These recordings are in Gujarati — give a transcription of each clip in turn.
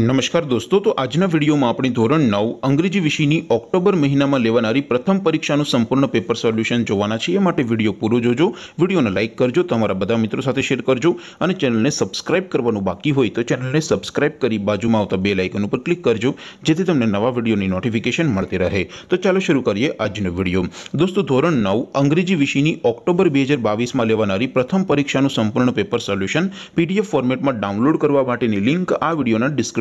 નમસ્કાર દોસ્તો તો આજના વિડીયોમાં આપણે ધોરણ નવ અંગ્રેજી વિષયની ઓક્ટોબર મહિનામાં લેવાનારી પ્રથમ પરીક્ષાનું સંપૂર્ણ પેપર સોલ્યુશન જોવાના છે એ માટે વિડીયો પૂરો જોજો વિડીયોને લાઇક કરજો તમારા બધા મિત્રો સાથે શેર કરજો અને ચેનલને સબસ્ક્રાઇબ કરવાનું બાકી હોય તો ચેનલને સબસ્ક્રાઇબ કરી બાજુમાં આવતા બે લાઇકન ઉપર ક્લિક કરજો જેથી તમને નવા વિડીયોની નોટિફિકેશન મળતી રહે તો ચાલો શરૂ કરીએ આજનો વિડીયો દોસ્તો ધોરણ નવ અંગ્રેજી વિષયની ઓક્ટોબર બે હજાર બાવીસમાં લેવાનારી પ્રથમ પરીક્ષાનું સંપૂર્ણ પેપર સોલ્યુશન પીડીએફ ફોર્મેટમાં ડાઉનલોડ કરવા માટેની લિંક આ વિડીયોના ડિસ્ક્રિપ્શન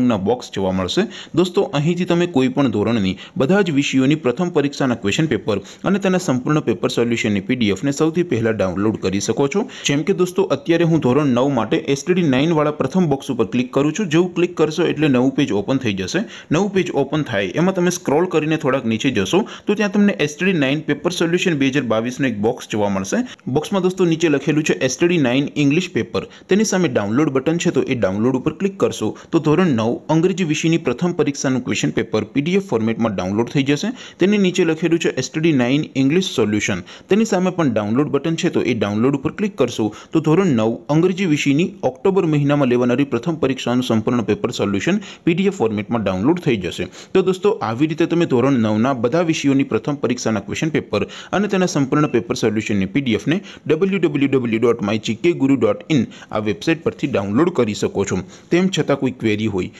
રંગના બોક્સ જોવા મળશે દોસ્તો અહીંથી તમે કોઈપણ ધોરણની બધા જ વિષયોની પ્રથમ પરીક્ષાના ક્વેશ્ચન પેપર અને તેના સંપૂર્ણ પેપર સોલ્યુશનની પીડીએફને સૌથી પહેલાં ડાઉનલોડ કરી શકો છો જેમ કે દોસ્તો અત્યારે હું ધોરણ નવ માટે એસટીડી નાઇનવાળા પ્રથમ બોક્સ ઉપર ક્લિક કરું છું જેવું ક્લિક કરશો એટલે નવું પેજ ઓપન થઈ જશે નવું પેજ ઓપન થાય એમાં તમે સ્ક્રોલ કરીને થોડાક નીચે જશો તો ત્યાં તમને એસટીડી નાઇન પેપર સોલ્યુશન બે હજાર બાવીસનું એક બોક્સ જોવા મળશે બોક્સમાં દોસ્તો નીચે લખેલું છે એસટીડી નાઇન ઇંગ્લિશ પેપર તેની સામે ડાઉનલોડ બટન છે તો એ ડાઉનલોડ ઉપર ક્લિક કરશો તો ધોરણ નવ અંગ્રેજી વિષયની પ્રથમ પરીક્ષાનું ક્વેશ્ચન પેપર પીડીએફ ફોર્મેટમાં ડાઉનલોડ થઈ જશે તેની નીચે લખેલું છે એસટડી નાઇન ઇંગ્લિશ સોલ્યુશન તેની સામે પણ ડાઉનલોડ બટન છે તો એ ડાઉનલોડ ઉપર ક્લિક કરશો તો ધોરણ નવ અંગ્રેજી વિષયની ઓક્ટોબર મહિનામાં લેવાનારી પ્રથમ પરીક્ષાનું સંપૂર્ણ પેપર સોલ્યુશન પીડીએફ ફોર્મેટમાં ડાઉનલોડ થઈ જશે તો દોસ્તો આવી રીતે તમે ધોરણ નવના બધા વિષયોની પ્રથમ પરીક્ષાના ક્વેશ્ચન પેપર અને તેના સંપૂર્ણ પેપર સોલ્યુશનની પીડીએફને W W W dot my GK guru dot in આ વેબસાઇટ પરથી ડાઉનલોડ કરી શકો છો તેમ છતાં કોઈ ક્વેરી હોય